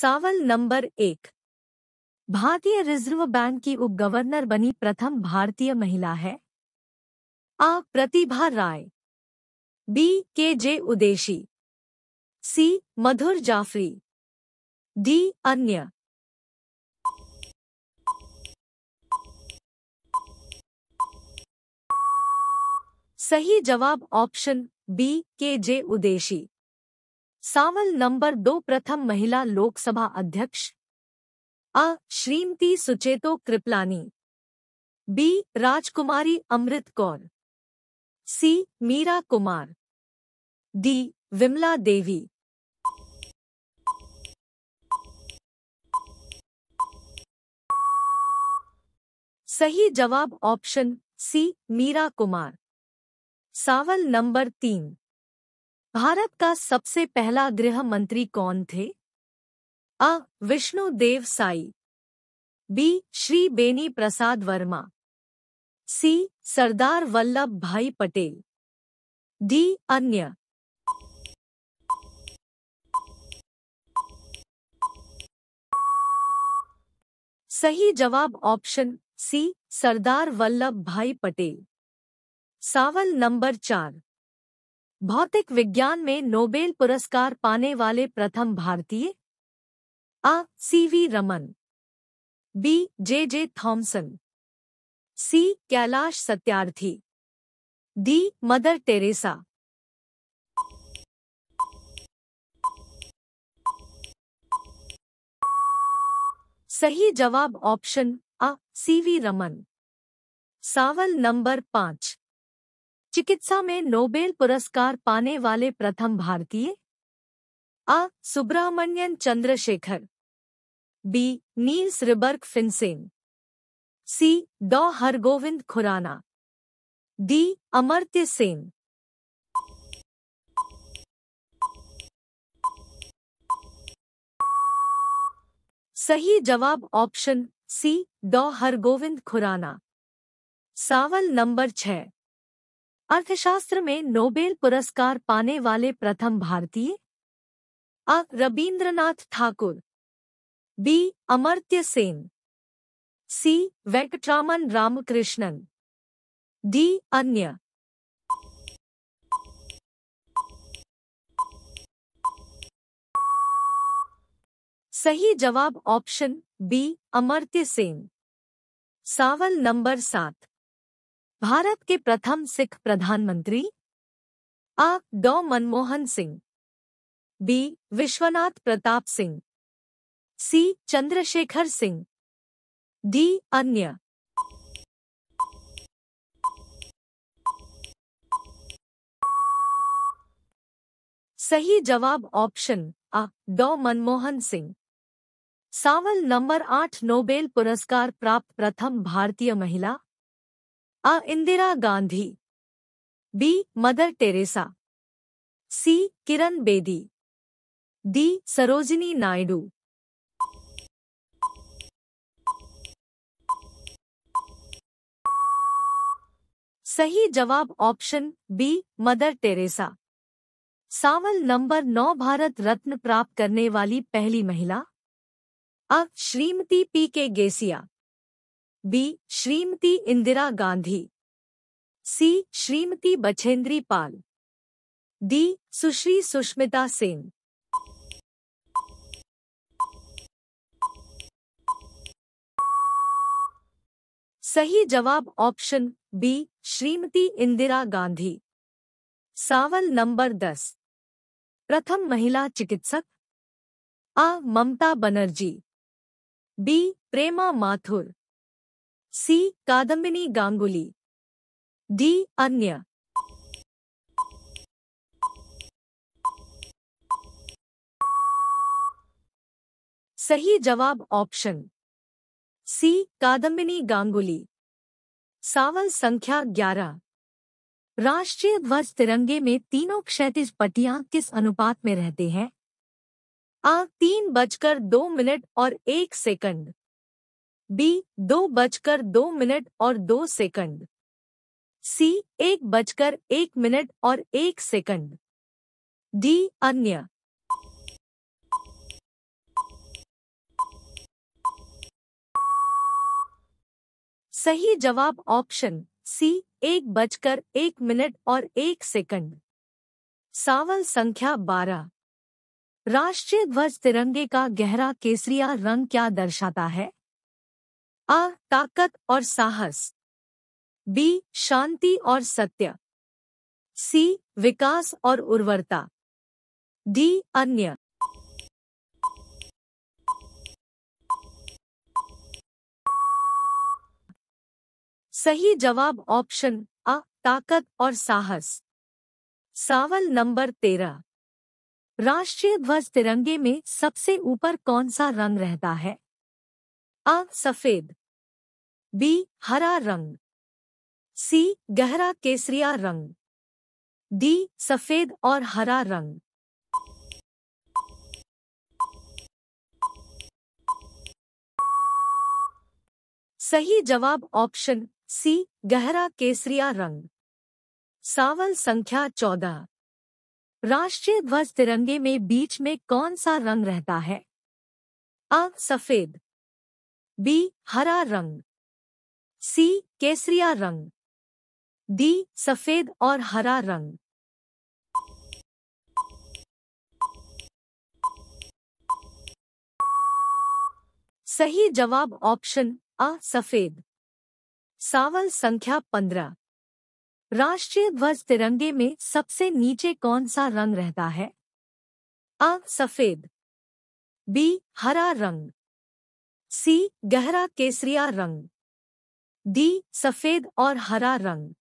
सावल number एक भारतीय reserve bank की उप गवर्नर बनी प्रथम भारतीय महिला है आ प्रतिभा Rai B K J Udeshi C Madhur Jaffrey D अन्य सही जवाब option B K J Udeshi सावल नंबर दो प्रथम महिला लोकसभा अध्यक्ष अ Shrimati Sucheta Kripalani B Rajkumari Amrit Kaur C Meera Kumar D Vimla Devi सही जवाब ऑप्शन सी मीरा कुमार सावल नंबर तीन भारत का सबसे पहला गृह मंत्री कौन थे अ Vishnu Dev Sai B Shri Beni Prasad Verma C Sardar Vallabh Bhai Patel D अन्य सही जवाब ऑप्शन सी सरदार वल्लभ भाई पटेल सावल नंबर चार भौतिक विज्ञान में नोबेल पुरस्कार पाने वाले प्रथम भारतीय आ C V Raman B J J Thomson C Kailash Satyarthi D mother Teresa सही जवाब ऑप्शन आ सीवी रमन सावल नंबर पांच चिकित्सा में नोबेल पुरस्कार पाने वाले प्रथम भारतीय आ Subrahmanyan Chandrasekhar B Niels Ryberg Finsen C डॉ हरगोविंद खुराना डी अमर्त्य सेन सही जवाब ऑप्शन सी डॉ हरगोविंद खुराना सावल नंबर छह अर्थशास्त्र में नोबेल पुरस्कार पाने वाले प्रथम भारतीय अ Rabindranath Thakur B Amartya Sen C Venkatraman Ramakrishnan D अन्य सही जवाब ऑप्शन बी अमर्त्य सेन सावल नंबर सात भारत के प्रथम सिख प्रधानमंत्री आ डॉ Manmohan Singh B Vishwanath Pratap Singh C Chandrashekhar Singh D अन्य सही जवाब ऑप्शन आ डॉ मनमोहन सिंह सावल नंबर आठ नोबेल पुरस्कार प्राप्त प्रथम भारतीय महिला आ Indira Gandhi B mother Teresa C Kiran Bedi D Sarojini Naidu सही जवाब ऑप्शन बी मदर टेरेसा सावल नंबर नौ भारत रत्न प्राप्त करने वाली पहली महिला अ Shrimati P K Gesia B Shrimati Indira Gandhi C Shrimati Bachendri Pal D Sushri Sushmita Sen सही जवाब ऑप्शन बी श्रीमती इंदिरा गांधी सावल नंबर दस प्रथम महिला चिकित्सक आ Mamata Banerjee B Prema Mathur C Kadambini Ganguly D अन्य सही जवाब ऑप्शन सी कादम्बिनी गांगुली सावल संख्या 11 राष्ट्रीय ध्वज तिरंगे में तीनों क्षैतिज पट्टियां किस अनुपात में रहते हैं आ तीन बजकर दो मिनट और एक सेकंड बी दो बजकर दो मिनट और दो सेकंड सी एक बजकर एक मिनट और एक सेकंड डी अन्य सही जवाब ऑप्शन सी एक बजकर एक मिनट और एक सेकंड सावल संख्या बारह राष्ट्रीय ध्वज तिरंगे का गहरा केसरिया रंग क्या दर्शाता है आ ताकत और साहस बी शांति और सत्य सी विकास और उर्वरता डी अन्य सही जवाब ऑप्शन अ ताकत और साहस सावल नंबर तेरह राष्ट्रीय ध्वज तिरंगे में सबसे ऊपर कौन सा रंग रहता है अ सफेद बी हरा रंग सी गहरा केसरिया रंग डी सफेद और हरा रंग सही जवाब ऑप्शन सी गहरा केसरिया रंग सावल संख्या चौदह राष्ट्रीय ध्वज तिरंगे में बीच में कौन सा रंग रहता है अ सफेद बी हरा रंग सी केसरिया रंग डी सफेद और हरा रंग सही जवाब ऑप्शन अ सफेद सावल संख्या पंद्रह राष्ट्रीय ध्वज तिरंगे में सबसे नीचे कौन सा रंग रहता है अ सफेद बी हरा रंग सी गहरा केसरिया रंग डी सफेद और हरा रंग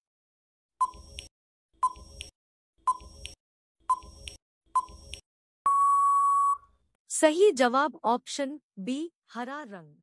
सही जवाब ऑप्शन बी हरा रंग